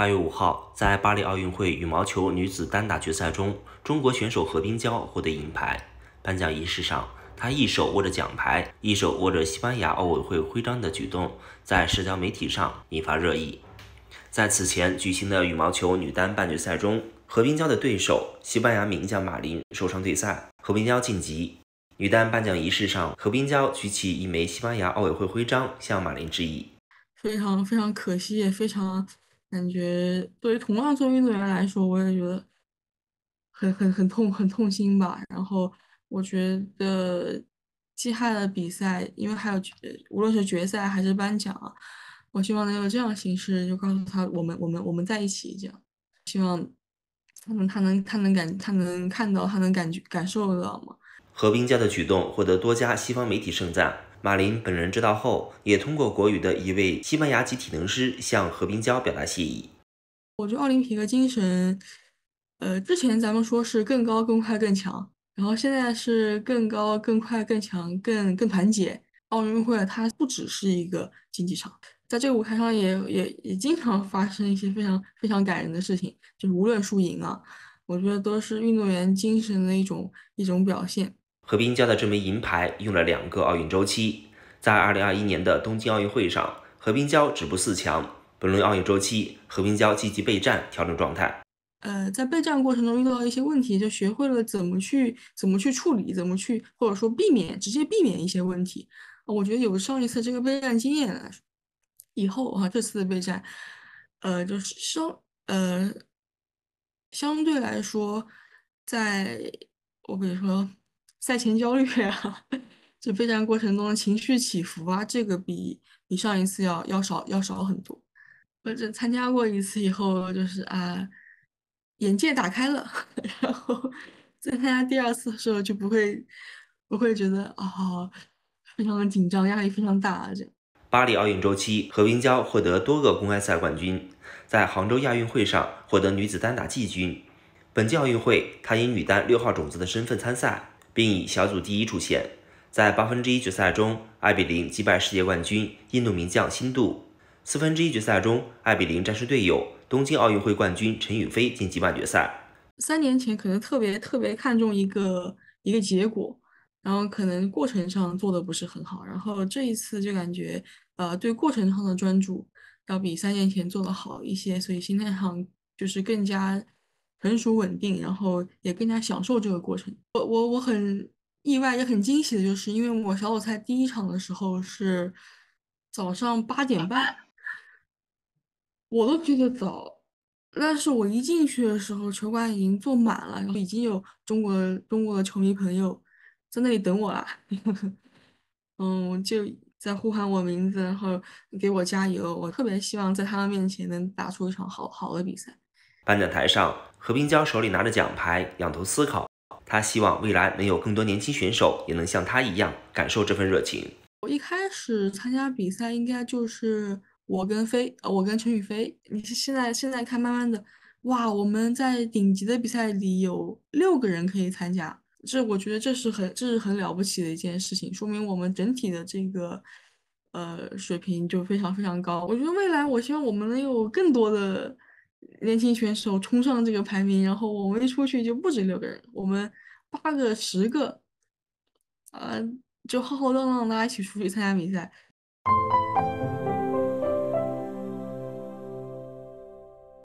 八月五号，在巴黎奥运会羽毛球女子单打决赛中，中国选手何冰娇获得银牌。颁奖仪式上，她一手握着奖牌，一手握着西班牙奥委会徽章的举动，在社交媒体上引发热议。在此前举行的羽毛球女单半决赛中，何冰娇的对手西班牙名将马林受伤退赛，何冰娇晋级女单颁奖仪式上，何冰娇举起一枚西班牙奥委会徽章向马林致意。非常非常可惜，也非常。感觉对于同样做运动员来说，我也觉得很很很痛，很痛心吧。然后我觉得接下来的比赛，因为还有无论是决赛还是颁奖，我希望能有这样的形式就告诉他，我们我们我们在一起这样。希望他能他能他能感他能看到他能感觉感受得到吗？何冰家的举动获得多家西方媒体盛赞。马林本人知道后，也通过国羽的一位西班牙籍体能师向何冰娇表达谢意。我觉得奥林匹克精神，呃，之前咱们说是更高、更快、更强，然后现在是更高、更快、更强、更更团结。奥运会它不只是一个竞技场，在这个舞台上也也也经常发生一些非常非常感人的事情，就是无论输赢啊，我觉得都是运动员精神的一种一种表现。何冰娇的这枚银牌用了两个奥运周期，在二零二一年的东京奥运会上，何冰娇止步四强。本轮奥运周期，何冰娇积极备战，调整状态。呃，在备战过程中遇到一些问题，就学会了怎么去怎么去处理，怎么去或者说避免直接避免一些问题。我觉得有上一次这个备战经验来说，以后啊，这次的备战，呃，就是相呃相对来说，在我比如说。赛前焦虑啊，这 备战过程中的情绪起伏啊，这个比比上一次要要少要少很多。我这参加过一次以后，就是啊，眼界打开了，然后在参加第二次的时候就不会不会觉得啊，非常的紧张，压力非常大。这巴黎奥运周期，何冰娇获得多个公开赛冠军，在杭州亚运会上获得女子单打季军。本届奥运会，她以女单六号种子的身份参赛。并以小组第一出现在八分之一决赛中，二比零击败世界冠军印度名将辛杜；四分之一决赛中，二比零战胜队友、东京奥运会冠军陈雨菲，晋级半决赛。三年前可能特别特别看重一个一个结果，然后可能过程上做的不是很好，然后这一次就感觉，呃，对过程上的专注要比三年前做的好一些，所以心态上就是更加。成熟稳定，然后也更加享受这个过程。我我我很意外也很惊喜的就是，因为我小组赛第一场的时候是早上八点半，我都觉得早，但是我一进去的时候，球馆已经坐满了，然后已经有中国中国的球迷朋友在那里等我了，嗯，就在呼喊我名字，然后给我加油。我特别希望在他们面前能打出一场好好的比赛。颁奖台上，何冰娇手里拿着奖牌，仰头思考。她希望未来能有更多年轻选手也能像她一样感受这份热情。我一开始参加比赛，应该就是我跟飞，我跟陈宇飞。你现在现在看，慢慢的，哇，我们在顶级的比赛里有六个人可以参加，这我觉得这是很这是很了不起的一件事情，说明我们整体的这个呃水平就非常非常高。我觉得未来，我希望我们能有更多的。年轻选手冲上这个排名，然后我们一出去就不止六个人，我们八个、十个，啊，就浩浩荡荡大家一起出去参加比赛。